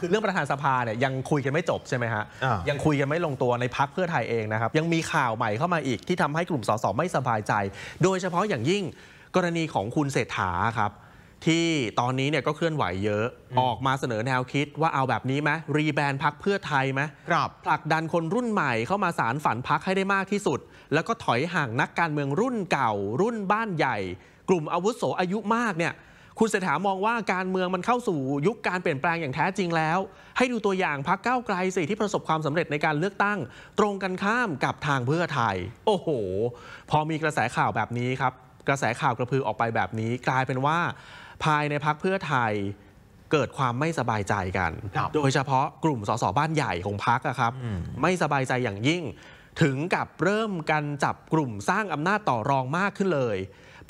คือเรื่องประธานสภาเนี่ยยังคุยกันไม่จบใช่ไหมฮะยังคุยกันไม่ลงตัวในพักเพื่อไทยเองนะครับยังมีข่าวใหม่เข้ามาอีกที่ทำให้กลุ่มสสไม่สบายใจ โดยเฉพาะอย่างยิ่งกรณีของคุณเศรษฐาครับที่ตอนนี้เนี่ยก็เคลื่อนไหวเยอะออกมาเสนอแนวคิดว่าเอาแบบนี้ไหมรีแบรนด์พักเพื่อไทยไหมครับผลักดันคนรุ่นใหม่เข้ามาสารฝันพักให้ได้มากที่สุด แล้วก็ถอยห่างนักการเมืองรุ่นเก่ารุ่นบ้านใหญ่ กลุ่มอาวุโสอายุมากเนี่ยคุณเศรษฐามองว่าการเมืองมันเข้าสู่ยุคการเปลี่ยนแปลงอย่างแท้จริงแล้ว ให้ดูตัวอย่างพักก้าวไกลสิที่ประสบความสำเร็จในการเลือกตั้งตรงกันข้ามกับทางเพื่อไทย โอ้โห พอมีกระแสข่าวแบบนี้ครับ กระแสข่าวกระพือออกไปแบบนี้ กลายเป็นว่าภายในพักเพื่อไทยเกิดความไม่สบายใจกัน โดยเฉพาะกลุ่มสสบ้านใหญ่ของพักครับ ไม่สบายใจอย่างยิ่ง ถึงกับเริ่มกันจับกลุ่มสร้างอำนาจต่อรองมากขึ้นเลย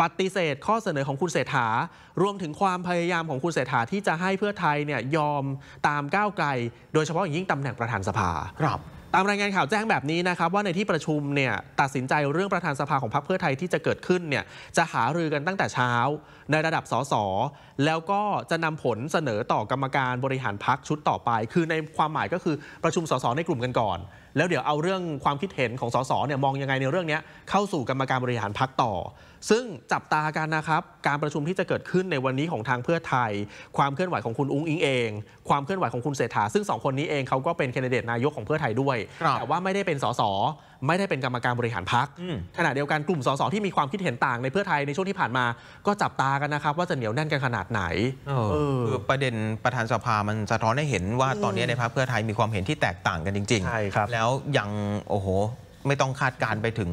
ปฏิเสธข้อเสนอของคุณเศรษฐา รวมถึงความพยายามของคุณเศรษฐา ที่จะให้เพื่อไทยเนี่ยยอมตามก้าวไกล โดยเฉพาะอย่างยิ่งตำแหน่งประธานสภาครับตามรายงานข่าวแจ้งแบบนี้นะครับ ว่าในที่ประชุมเนี่ยตัดสินใจเรื่องประธานสภาของพรรคเพื่อไทยที่จะเกิดขึ้นเนี่ยจะหารือกันตั้งแต่เช้าในระดับสสแล้วก็จะนำผลเสนอต่อกรรมการบริหารพรรคชุดต่อไป คือในความหมายก็คือประชุมสสในกลุ่มกันก่อน แล้วเดี๋ยวเอาเรื่องความคิดเห็นของสสเนี่ยมองยังไงในเรื่องนี้เข้าสู่กรรมการบริหารพรรคต่อ ซึ่งจับตากันนะครับ การประชุมที่จะเกิดขึ้นในวันนี้ของทางเพื่อไทย ความเคลื่อนไหวของคุณอุ้งอิงเองความเคลื่อนไหวของคุณเศรษฐาซึ่งสองคนนี้เองเขาก็เป็นแคนดิเดตนายกของเพื่อไทยด้วยแต่ว่าไม่ได้เป็นสสไม่ได้เป็นกรรมการบริหารพักขณะเดียวกันกลุ่มสสที่มีความคิดเห็นต่างในเพื่อไทยในช่วงที่ผ่านมา ก็จับตากันนะครับ ว่าจะเหนียวแน่นกันขนาดไหนคือประเด็นประธานสภามันสะท้อนให้เห็นว่าตอนนี้ในพักเพื่อไทยมีความเห็นที่แตกต่างกันจริงๆแล้วยังโอ้โหไม่ต้องคาดการไปถึง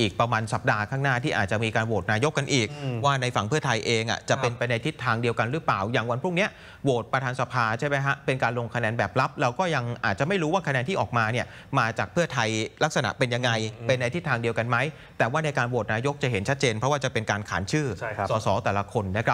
อีกประมาณสัปดาห์ข้างหน้าที่อาจจะมีการโหวตนายกกันอีก ว่าในฝั่งเพื่อไทยเองอ่ะจะเป็นไปในทิศทางเดียวกันหรือเปล่าอย่างวันพรุ่งนี้โหวตประธานสภาใช่ไหมฮะเป็นการลงคะแนนแบบลับ เราก็ยังอาจจะไม่รู้ว่าคะแนนที่ออกมาเนี่ย มาจากเพื่อไทยลักษณะเป็นยังไงเป็นในทิศทางเดียวกันไหมแต่ว่าในการโหวตนายกจะเห็นชัดเจน เพราะว่าจะเป็นการขานชื่อสสแต่ละคนนะครับ